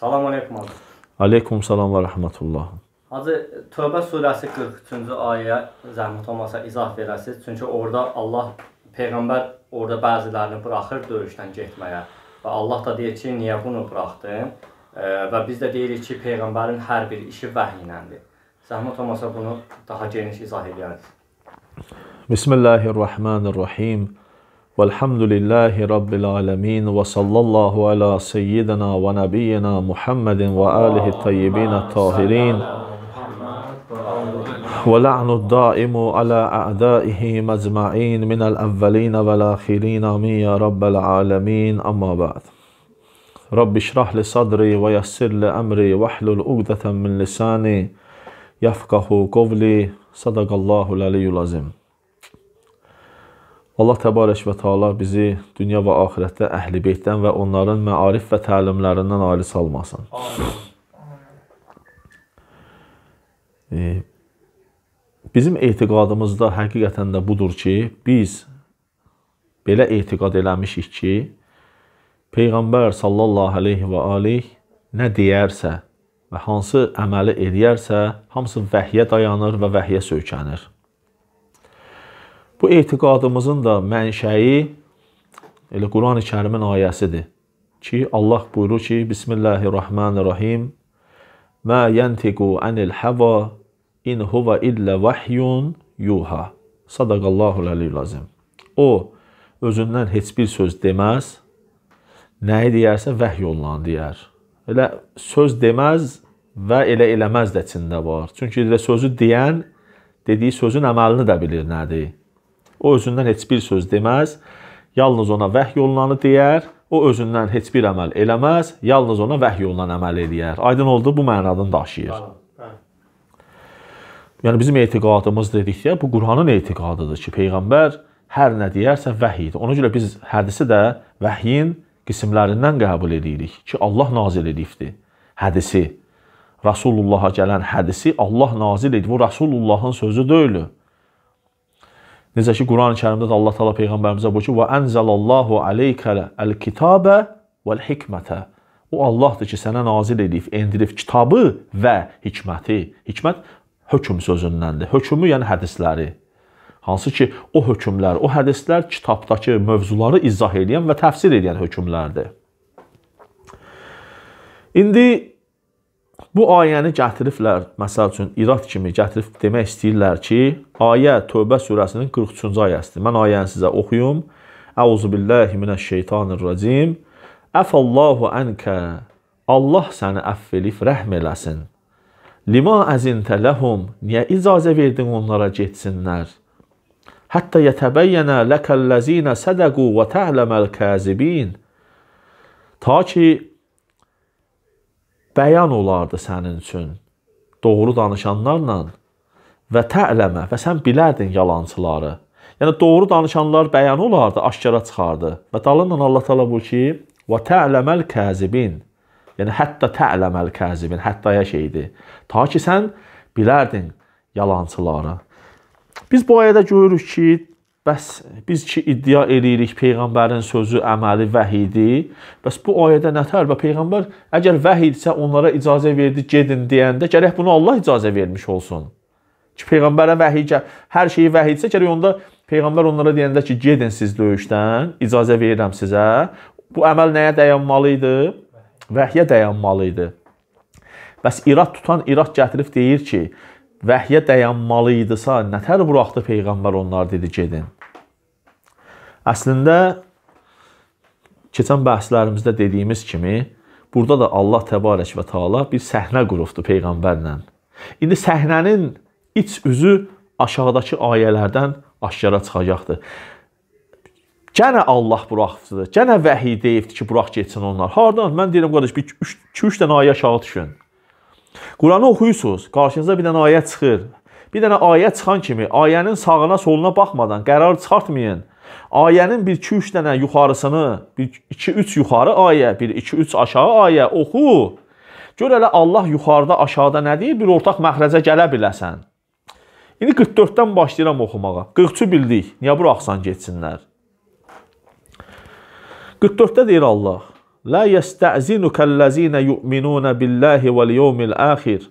Salam aleykum hacı. Aleykum salam və rəhmətullah. Hacı, Tövbə surəsi 43-cü ayəyə zəhmət olmasa izah verəsiz. Çünki orada Allah, Peyğəmbər orada bəzilərini buraxır döyüşdən getməyə. Və Allah da deyir ki, niyə bunu buraxdın? Və biz də deyirik ki, Peyğəmbərin hər bir işi vəhiy iləndir. Zəhmət olmasa bunu daha geniş izah edərdiniz. Bismillahirrahmanirrahim. والحمد لله رب العالمين وصلى الله على سيدنا ونبينا محمد وآله الطيبين الطاهرين ولعن الدائم على أعدائه مجمعين من الأولين والآخرين آمين يا رب العالمين أما بعد رب اشرح لي صدري ويسر لي أمري واحلل عقدة من لساني يفقه قولي صدق الله العلي العظيم Allah təbarək və taala bizi dünya və axirətdə əhl-i beytdən və onların məarif və təlimlərindən ali salmasın. Bizim etiqadımızda həqiqətən də budur ki, biz belə etiqad eləmişik ki, Peyğəmbər sallallahu aleyhi və aleyh nə deyərsə və hansı əməli edərsə, hamısı vəhyə dayanır və vəhyə söykənir. Bu etiqadımızın da mənşəyi elə Qurani Kərimin ayəsidir ki, Allah buyurur ki, Bismillahirrahmanirrahim. Mə yəntiqu anil hava in huva illə vahyun yuha. Sadaqallahu əliyyəlazim. O, özündən heç bir söz deməz, nəyi deyərsə vəhy olunan deyər. Elə söz deməz və elə eləməz də içində var. Çünki elə sözü deyən dediyi sözün əməlini də bilir nədir. O özündən heç bir söz deməz, yalnız ona vəhy olunanı deyər. O özündən heç bir əməl eləməz, yalnız ona vəhy olunan əməl eləyər. Aydın oldu, bu mənadını daşıyır. Yəni bizim etiqadımız dedikcə bu Qur'anın etiqadıdır ki, peyğəmbər hər nə deyərsə vəhidir. Ona görə biz hədisi də vəhyin qismlərindən qəbul edirik ki, Allah nazil edibdi. Hədisi Rasulullaha gələn hədisi Allah nazil edib. Bu Rasulullahın sözü deyil. Necə ki Qurani-Kərimdə də Allah Taala peyğəmbərimizə buyurur ki: "Və enzelallahu aleykələ el-kitabe vel-hikmətə." O Allahdır ki, sənə nazil edib, endirib kitabı və hikməti. Hikmət hökm sözündəndir. Hökmü, yəni hədisləri. Hansı ki, o hökmlər, o hədislər kitabdakı mövzuları izah edən və təfsir edən hökmlərdir. İndi Bu ayəni gətiriblər, məsəl üçün irad kimi gətirib demək istəyirlər ki, ayə Tövbə surəsinin 43-cü ayəsidir. Mən ayəni sizə oxuyum. Əuzu billahi minəşşeytanirracim. Əfəllahu ənkə. Allah səni əff elib, rəhm eləsin. Lima əzintə ləhum, niyə icazə verdin onlara getsinlər? Hətta yətəbəyyənə ləkəlləzinə sədəqu və təhləməl kəzibin. Ta ki, bəyan olardı sənin üçün doğru danışanlarla və tələmə və sən bilərdin yalançıları. Yəni doğru danışanlar bəyan olardı, aşkara çıxardı. Və dalından Allah təala buyurur ki, "Və tələməl kəzibin" Yəni hətta tələməl kəzibin, həttaya şeydir. Ta ki sən bilərdin yalançıları. Biz bu ayədə görürük ki, Bəs biz ki iddia eləyirik peyğəmbərin sözü, əməli vəhidi. Bəs bu ayədə nə tər və peyğəmbər əgər vəhidsə onlara icazə verdi gedin deyəndə gərək bunu Allah icazə vermiş olsun. Ki peyğəmbərə vəhiy hər şeyi vəhidsə gərək onda peyğəmbər onlara deyəndə ki gedin siz döyüşdən, icazə verirəm sizə. Bu əməl nəyə dayanmalı idi? Vəhyə dayanmalı idi. Bəs irad tutan irad gətirib deyir ki, vəhyə dayanmalı idisə, nətər buraxdı peyğəmbər onlar dedi gedin. Əslində keçən bəhslərimizdə dediyimiz kimi, burada da Allah təbarək və təala bir səhnə qurubdu peyğəmbərlə. İndi səhnənin iç üzü aşağıdakı ayələrdən aşkara çıxacaqdır. Gənə Allah buraxdı. Gənə vəhi deyibdi ki, burax getsin onlar. Hardan? Mən deyirəm qardaş, bir 2-3 dənə ayə aşağı düşün. Quranı oxuyursunuz, qarşınıza bir dənə ayə çıxır. Bir dənə ayə çıxan kimi ayənin sağına, soluna baxmadan qərar çıxartmayın. Ayənin 1-2-3 dənə yuxarısını, 1-2-3 yuxarı ayə, 1-2-3 aşağı ayə oxu. Gör elə Allah yuxarıda, aşağıda nə deyir, bir ortaq məxrəcə gələ biləsən. İndi 44-dən başlayıram oxumağa. 43-ü bildik. Niyə buraxsan getsinlər? 44-də deyir Allah: La yesta'zinukellezine yu'minuna billahi vel yevmil ahir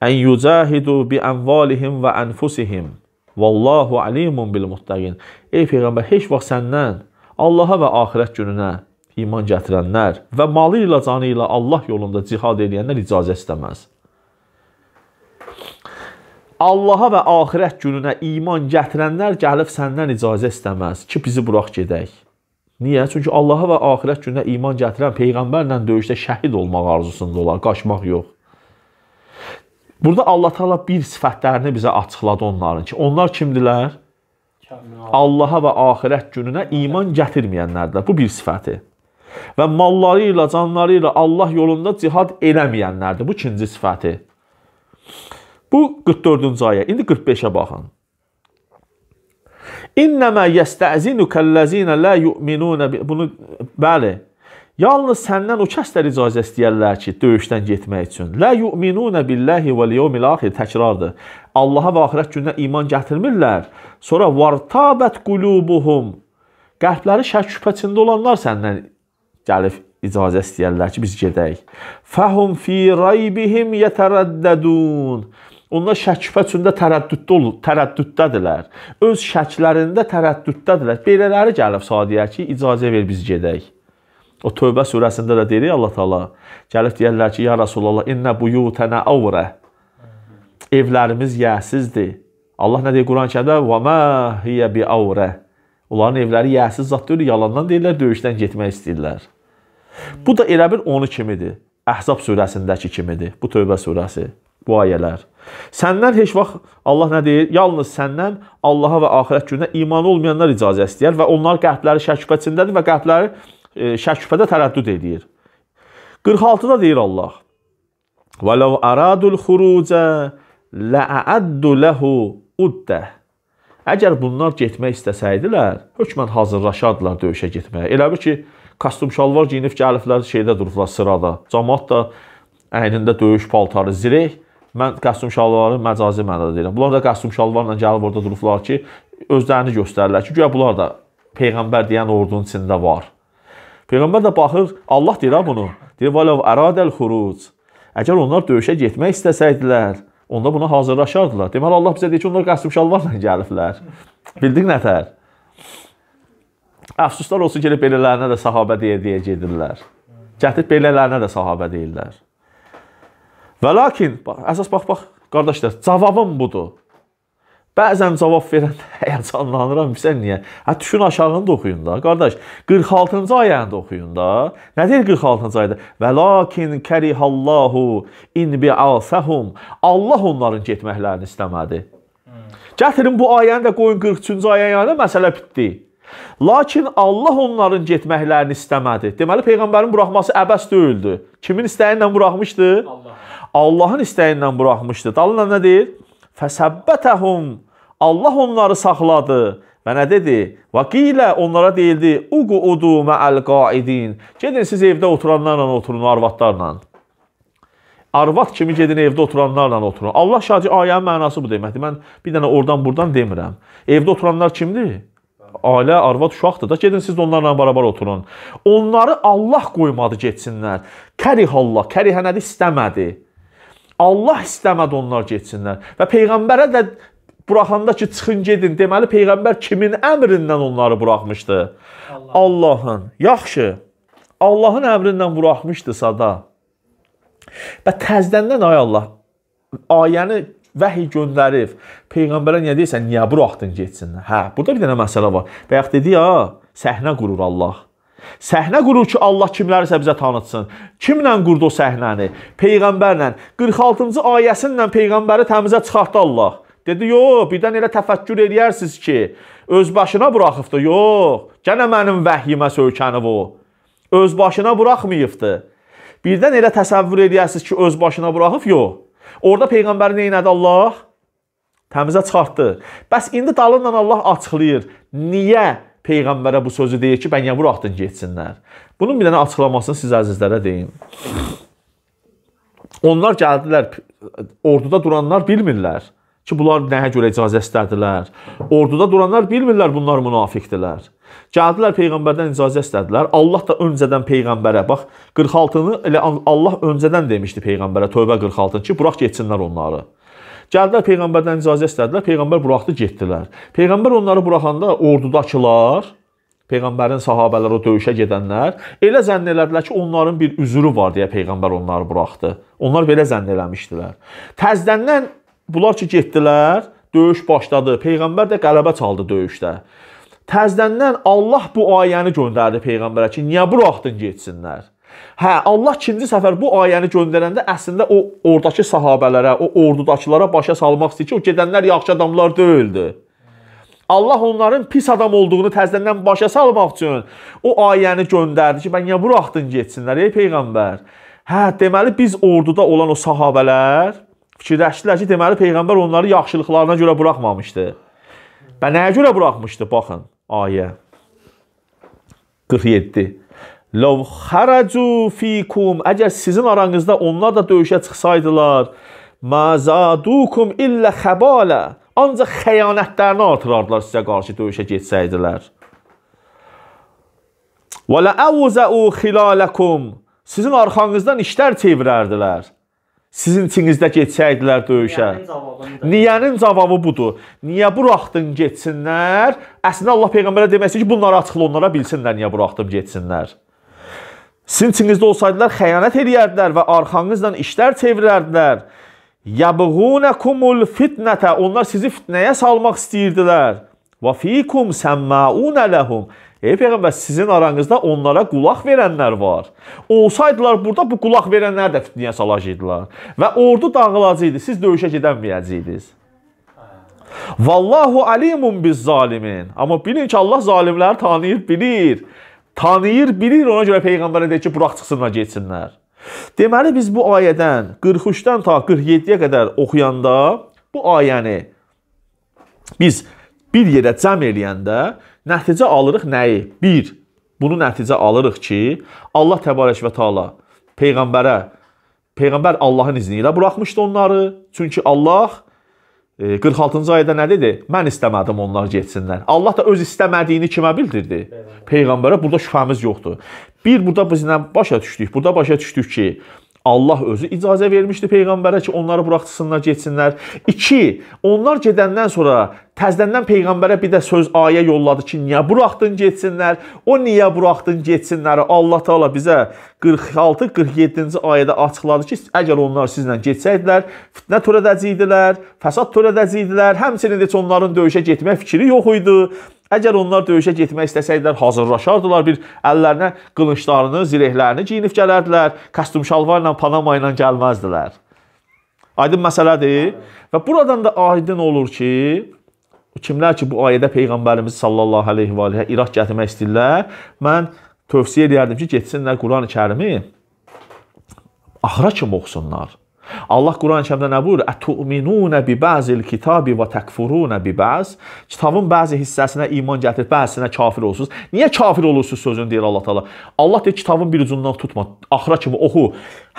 en yuzahidu bi envalihim ve enfusihim. Vallahu alimun bil muttaqin. Ey peyğəmbər, heç vaxt səndən Allaha və axirət gününə iman gətirənlər və malı ilə canı ilə Allah yolunda cihad edənlər icazə istəməz. Allaha və axirət gününə iman gətirənlər gəlib səndən icazə istəməz ki, bizi burax gedək. Niyə? Çünki Allaha və axirət gününə iman gətirən peyğəmbərlə döyüşdə şəhid olmaq arzusunda olar, qaçmaq yox. Burada Allah Taala bir sifətlərini bizə açıqladı onların ki, onlar kimdilər? Allaha və axirət gününə iman gətirməyənlərdir. Bu bir sifəti. Və malları ilə, canları ilə Allah yolunda cihad eləməyənlərdir. Bu ikinci sifəti. Bu 44-cü ayə. İndi 45-ə baxın. İnnəmə yəstəzinukəllezina la yu'minuna bunu bəli. Yalnız səndən o kəslər icazə istəyirlər ki, döyüşdən getmək üçün. La yu'minuna billahi vel yevmil axir təkrardır. Allaha və axirət gününə iman gətirmirlər. Sonra vartabət qulubuhum. Qəlbləri şək şübhəsində olanlar səndən gəlib icazə istəyirlər ki, biz gedək. Fahum fi raybihim yetaraddadun. Onlar şəkfə üçün də tərəddüddə olur, tərəddüddədirlər. Öz şəklərində tərəddüddədirlər. Belələri gəlib sadə deyər ki, icazə ver biz gedək. O Tövbə surəsində də deyir Allah Taala. Gəlib deyirlər ki, ya Rasulullah, inna buyutana awra. Evlərimiz yəsizdir. Allah nə deyir Quran-Kərimdə? Və ma hiya bi awra. Onların evləri yəsiz zat deyil, yalandan deyirlər, döyüşdən getmək istəyirlər. Bu da elə bir onu kimidir. Əhzab surəsindəki kimidir. Bu Tövbə surəsi bu ayələr. Səndən heç vaxt Allah nə deyir? Yalnız səndən Allaha və axirət gününə imanı olmayanlar icazə istəyər və onlar qəlbləri şək şübhəsindədir və qəlbləri e, şək şübhədə tərəddüd edir. 46-da deyir Allah: "Və law aradul xuruca la'addu lahu udda." Əgər bunlar getmək istəsəydilər, hökmən hazırlaşardılar döyüşə getməyə. Elə bil ki, kostyum şalvar geyinib gəliblər, şeydə durublar sırada. Camaat da əynində döyüş paltarı, zireh Mən kostyum şalvarı məcazi mənada deyirəm. Bunlar da kostyum şalvarla gəlib orada durublar ki, özlərini göstərirlər ki, guya bunlar da peyğəmbər deyən ordunun içində var. Peyğəmbər də baxır, Allah deyir bunu. Deyir: "Valev aradel xuruc." Əgər onlar döyüşə getmək istəsəydilər, onda buna hazırlaşardılar. Deməli Allah bizə deyir ki, onlar kostyum şalvarla gəliblər. Bildik nətər? Əfsuslar olsun ki, belələrinə də sahabə deyə deyə gedirlər. Gətirib belələrinə də sahabə deyirlər. Və lakin, bax, əsas bax, bax, qardaşlar, cavabım budur. Bəzən cavab verəndə həyəcanlanıram, bilirsən niyə? Hə düşün aşağını da oxuyun da, qardaş. 46-cı ayəni də oxuyun da. Nə deyir 46-cı ayədə? Və lakin kərihallahu inbi'asahum. Allah onların getməklərini istəmədi. Hmm. Gətirin bu ayəni də qoyun 43-cü ayəyə, yəni məsələ bitdi. Lakin Allah onların getməklərini istəmədi. Deməli, Peyğəmbərin buraxması əbəs deyildi. Kimin istəyi ilə buraxmışdı? Allah. Allahın istəyi ilə buraxmışdı. Dalına nə deyir? Fəsəbbətəhum. Allah onları saxladı. Və nə dedi? Vaqilə onlara deyildi, uqudu məəl qaidin. Gedin siz evdə oturanlarla oturun, arvadlarla. Arvad kimi gedin evdə oturanlarla oturun. Allah şahidi ayənin mənası bu deməkdir. Mən bir dənə oradan-burdan demirəm. Evdə oturanlar kimdir? ailə, arvad, uşaqdır da. Gedin siz də onlarla bərabər oturun. Onları Allah qoymadı getsinlər. Kərih Allah, kərihə nədir? İstəmədi. Allah istəmədi onlar getsinlər. Və peyğəmbərə də buraxanda ki, çıxın gedin. Deməli peyğəmbər kimin əmrindən onları buraxmışdı? Allahın. Allahın. Yaxşı. Allahın əmrindən buraxmışdısa da. Və təzdəndən ay Allah ayəni vəhiy göndərib, peyğəmbərə niyə deyirsən, niyə bu vaxtın getsinlər? Hə, burada bir dənə məsələ var. Bayaq dedi ya, səhnə qurur Allah. Səhnə qurur ki, Allah kimlərisə bizə tanıtsın. Kimlə qurdu o səhnəni? Peyğəmbərlə. 46-cı ayəsinlə peyğəmbəri təmizə çıxartdı Allah. Dedi, yox, birdən elə təfəkkür eləyərsiniz ki, öz başına buraxıbdı. Yox, gənə mənim vəhyimə söykənib o. Öz başına buraxmayıbdı. Birdən elə təsəvvür eləyəsiz ki, öz başına buraxıb, yox. Orada Peyğəmbəri neynədi Allah? Təmizə çıxartdı. Bəs indi dalından Allah açıqlayır. Niyə Peyğəmbərə bu sözü deyir ki, bənyə buraxdın getsinlər? Bunun bir dənə açıqlamasını siz əzizlərə deyim. Onlar gəldilər, orduda duranlar bilmirlər ki, bunlar nəyə görə icazəsizdədirlər. Orduda duranlar bilmirlər bunlar münafiqdirlər. Gəldilər peyğəmbərdən icazə istədilər. Allah da öncədən peyğəmbərə, bax 46-nı elə Allah öncədən demişdi peyğəmbərə Tövbə 46-nı ki, burax getsinlər onları. Gəldilər peyğəmbərdən icazə istədilər. Peyğəmbər buraxdı, getdilər. Peyğəmbər onları buraxanda ordudakılar Peyğəmbərin sahabələri o döyüşə gedənlər elə zənn elədilər ki, onların bir üzrü var deyə peyğəmbər onları buraxdı. Onlar belə zənn eləmişdilər. Təzdəndən Bunlar ki getdilər, döyüş başladı. Peyğəmbər də qələbə çaldı döyüşdə. Təzdəndən Allah bu ayəni göndərdi peyğəmbərə ki, niyə buraxdın getsinlər? Hə, Allah ikinci səfər bu ayəni göndərəndə əslində o ordakı sahabelərə, o ordudakılara başa salmaq istəyir ki, o gedənlər yaxşı adamlar deyildi. Allah onların pis adam olduğunu təzədən başa salmaq üçün o ayəni göndərdi ki, mən niyə buraxdın getsinlər ey peyğəmbər? Hə, deməli biz orduda olan o sahabelər fikirləşdilər ki, deməli peyğəmbər onları yaxşılıqlarına görə buraxmamışdı. Və nəyə görə buraxmışdı? Baxın, ayə 47. Lav xaracu fikum. Əgər sizin aranızda onlar da döyüşə çıxsaydılar, mazadukum illə xəbala. Ancaq xəyanətlərini artırardılar sizə qarşı döyüşə getsəydilər. Və la awza'u xilalakum. Sizin arxanızdan işlər çevirərdilər. Sizin içinizdə getsəydilər döyüşə. Niyənin cavabı budur. Niyə buraxdın getsinlər? Əslində Allah peyğəmbərə deməsi ki, bunları açıqla onlara bilsinlər niyə buraxdım getsinlər. Sizin içinizdə olsaydılar xəyanət edərdilər və arxanızdan işlər çevirərdilər. Yabğunakumul fitnətə. Onlar sizi fitnəyə salmaq istəyirdilər. Və fikum səmmaun lehum. Ey Peyğəmbər, sizin aranızda onlara qulaq verənlər var. Olsaydılar burada bu qulaq verənlər də fitnəyə salacaqdılar. Və ordu dağılacaqdı, siz döyüşə gedənməyəcəydiniz. Vallahu alimun biz zalimin. Amma bilin ki, Allah zalimləri tanıyır, bilir. Tanıyır, bilir. Ona görə Peyğəmbərə deyir ki, buraq çıxsınlar, getsinlər. Deməli, biz bu ayədən 43-dən ta 47-yə qədər oxuyanda bu ayəni biz bir yerə cəm eləyəndə Nəticə alırıq nəyi? 1. Bunu nəticə alırıq ki, Allah təbarək və təala peyğəmbərə peyğəmbər Allahın izni ilə buraxmışdı onları. Çünki Allah 46-cı e, ayədə nə dedi? Mən istəmədim onlar getsinlər. Allah da öz istəmədiyini kimə bildirdi? Peyğəmbərə. Burada şübhəmiz yoxdur. Bir burada biz nə başa düşdük? Burada başa düşdük ki, Allah özü icazə vermişdi peyğəmbərə ki, onları buraxsınlar, getsinlər. 2. Onlar gedəndən sonra təzədən peyğəmbərə bir də söz ayə yolladı ki, niyə buraxdın getsinlər? O niyə buraxdın getsinlər? Allah Taala bizə 46-47-ci ayədə açıqladı ki, əgər onlar sizlə getsəydilər, fitnə törədəcəydilər, fəsad törədəcəydilər. Həmçinin heç onların döyüşə getmək fikri yox idi. Əgər onlar döyüşə getmək istəsəydilər, hazırlaşardılar, bir əllərinə qılınclarını, zirehlərini geyinib gələrdilər, kostyum şalvarla, panama ilə gəlməzdilər. Aydın məsələdir. Və buradan da aydın olur ki, kimlər ki bu ayədə peyğəmbərimiz sallallahu alayhi və alihi İraq gətirmək istəyirlər, mən tövsiyə edərdim ki, getsinlər Qurani-Kərimi axıra kimi oxusunlar. Allah Quran-ı Kərimdə nə buyurur? Ətu'minunə bi bəzil kitabi və təkfurunə bi bəz. Kitabın bəzi hissəsinə iman gətirib, bəzisinə kafir olursunuz. Niyə kafir olursunuz sözünü deyir Allah Taala. Allah deyir kitabın bir ucundan tutma, axıra kimi oxu.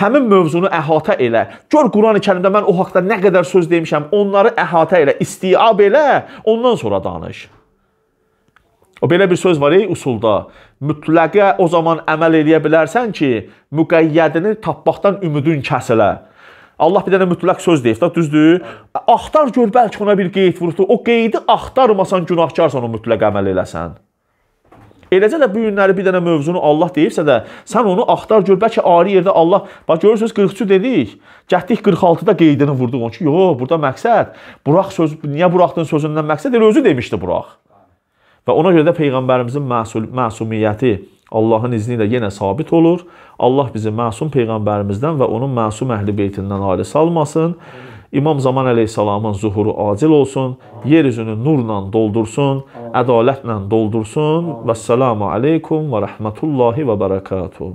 Həmin mövzunu əhatə elə. Gör Quran-ı Kərimdə mən o haqqda nə qədər söz demişəm, onları əhatə elə, istiab elə, ondan sonra danış. O belə bir söz var ey usulda. Mütləqə o zaman əməl eləyə bilərsən ki, müqəyyədini tapmaqdan ümidin kəsilə. Allah bir dənə mütləq söz deyib da, düzdür? Axtar gör bəlkə ona bir qeyd vurdu. O qeydi axtarmasan günahkarsan o mütləq əməl eləsən. Eləcə də bu günləri bir dənə mövzunu Allah deyibsə də, sən onu axtar gör, bəlkə ayrı yerdə Allah, bax görürsüz 43 dedik. Gətdik 46-da qeydini vurduq onun ki, yox, burada məqsəd Buraq söz, niyə buraxdın sözündən məqsəd elə özü demişdi Buraq. Və ona görə də peyğəmbərimizin məsul məsumiyyəti Allahın izni ilə yenə sabit olur. Allah bizi məsum Peyğəmbərimizdən və onun məsum əhl-i beytindən ayrı salmasın. İmam Zaman əleyhissalamın zuhuru acil olsun, yeryüzünü nurla doldursun, ədalətlə doldursun. Vəssalamu aleykum və rəhmətullahi və bərəkatuhu.